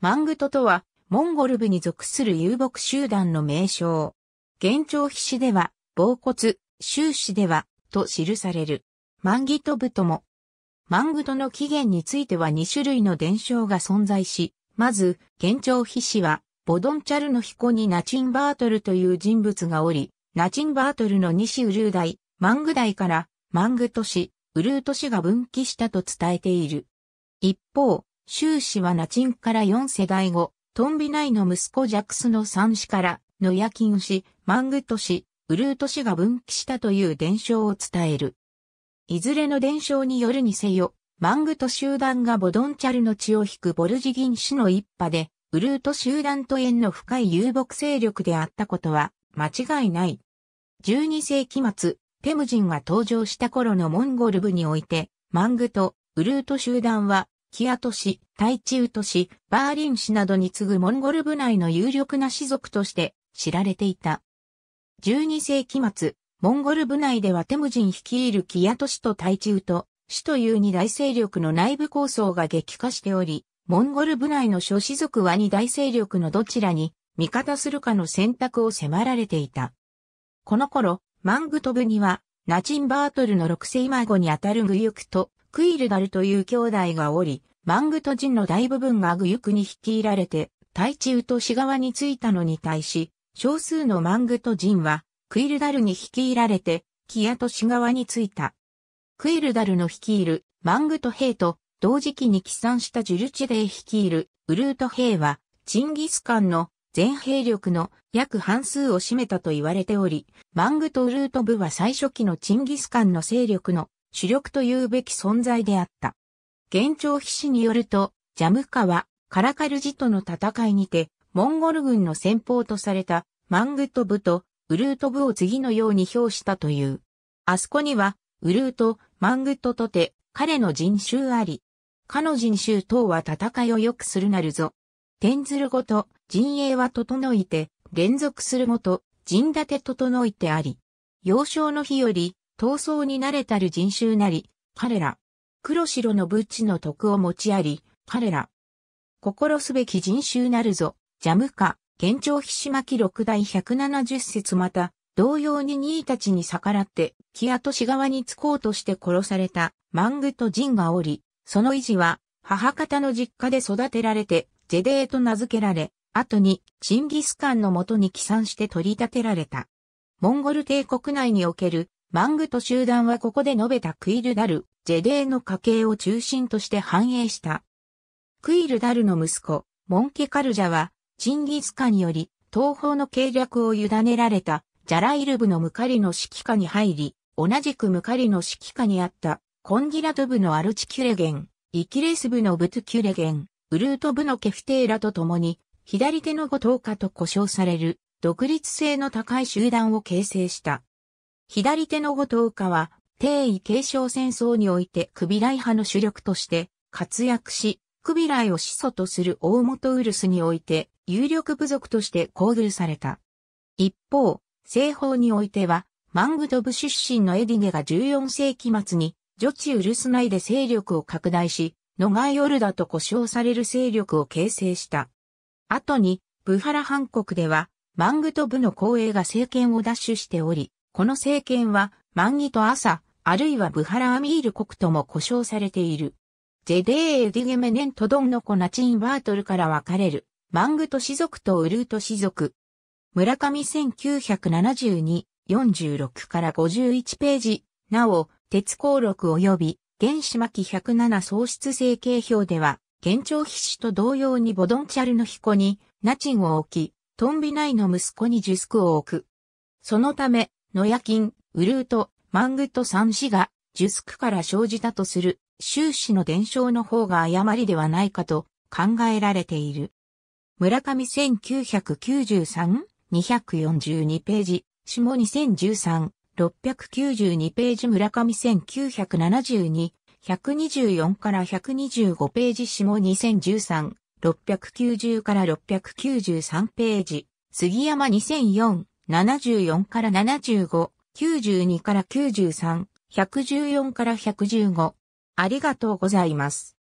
マングトとは、モンゴル部に属する遊牧集団の名称。現状筆詞では、傍骨、終始では、と記される。マンギト部とも。マングトの起源については2種類の伝承が存在し、まず、現状筆詞は、ボドンチャルの彦にナチンバートルという人物がおり、ナチンバートルの西ウルーイ、マングイから、マングトシ、ウルートシが分岐したと伝えている。一方、周氏はナチンから4世代後、トンビナイの息子ジャクスの三子から、のヤキン氏、マングト氏、ウルート氏が分岐したという伝承を伝える。いずれの伝承によるにせよ、マングト集団がボドンチャルの血を引くボルジギン氏の一派で、ウルート集団と縁の深い遊牧勢力であったことは間違いない。12世紀末、テムジンが登場した頃のモンゴル部において、マングト、ウルート集団はキア都市、チウ都市、バーリン市などに次ぐモンゴル部内の有力な氏族として知られていた。12世紀末、モンゴル部内ではテムジン率いるキア都市とタイチウと、市という二大勢力の内部構想が激化しており、モンゴル部内の諸氏族は二大勢力のどちらに味方するかの選択を迫られていた。この頃、マングトブには、ナチンバートルの六世孫にあたるグユクと、クイルダルという兄弟がおり、マングト人の大部分がグユクに率いられて、大地ウト市側についたのに対し、少数のマングト人は、クイルダルに率いられて、キアト市側についた。クイルダルの率いるマングト兵と、同時期に帰参したジュルチデー率いるウルート兵は、チンギスカンの全兵力の約半数を占めたと言われており、マングとウルート部は最初期のチンギスカンの勢力の主力というべき存在であった。現状筆師によると、ジャムカは、カラカルジとの戦いにて、モンゴル軍の先方とされた、マングトブと、ウルートブを次のように表したという。あそこには、ウルート、マングトとて、彼の人種あり。かの人種等は戦いを良くするなるぞ。転ずるごと、陣営は整いて、連続するごと、陣立て整いてあり。幼少の日より、闘争に慣れたる人種なり、彼ら。黒白の仏地の徳を持ちあり、彼ら。心すべき人種なるぞ、ジャムカ、現状ひしまき六代170節また、同様に兄たちに逆らって、木跡市側に着こうとして殺された、マングとジンがおり、その維持は、母方の実家で育てられて、ジェデーと名付けられ、後に、チンギスカンのもとに帰参して取り立てられた。モンゴル帝国内におけるマングと集団はここで述べたクイルダル、ジェデーの家系を中心として繁栄した。クイルダルの息子、モンケカルジャは、チンギスカにより、東方の計略を委ねられた、ジャライル部のムカリの指揮下に入り、同じくムカリの指揮下にあった、コンギラト部のアルチキュレゲン、イキレス部のブトキュレゲン、ウルート部のケフテーラと共に、左手の後藤家と呼称される、独立性の高い集団を形成した。左手の後藤家は、帝位継承戦争においてクビライ派の主力として活躍し、クビライを始祖とする大元ウルスにおいて有力部族として交遇された。一方、西方においては、マングドブ出身のエディゲが14世紀末に、ジョチウルス内で勢力を拡大し、ノガイオルダと呼称される勢力を形成した。後に、ブハラハン国では、マングトブの後衛が政権を奪取しており、この政権は、マンギと朝、あるいはブハラアミール国とも呼称されている。ジェデーエディゲメネントドンのコナチンバートルから分かれる、マングト氏族とウルート氏族。村上1972、46から51ページ、なお、鉄鉱録及び、原始巻107喪失成形表では、現状筆死と同様にボドンチャルの彦に、ナチンを置き、トンビナイの息子にジュスクを置く。そのため、野焼金、ウルート、マングと三氏が、ジュから生じたとする、周氏の伝承の方が誤りではないかと考えられている。村上1993-242ページ、下2013、692ページ村上1972、124から125ページ下2013、690から693ページ、杉山2004、74から75、92から93、114から115。ありがとうございます。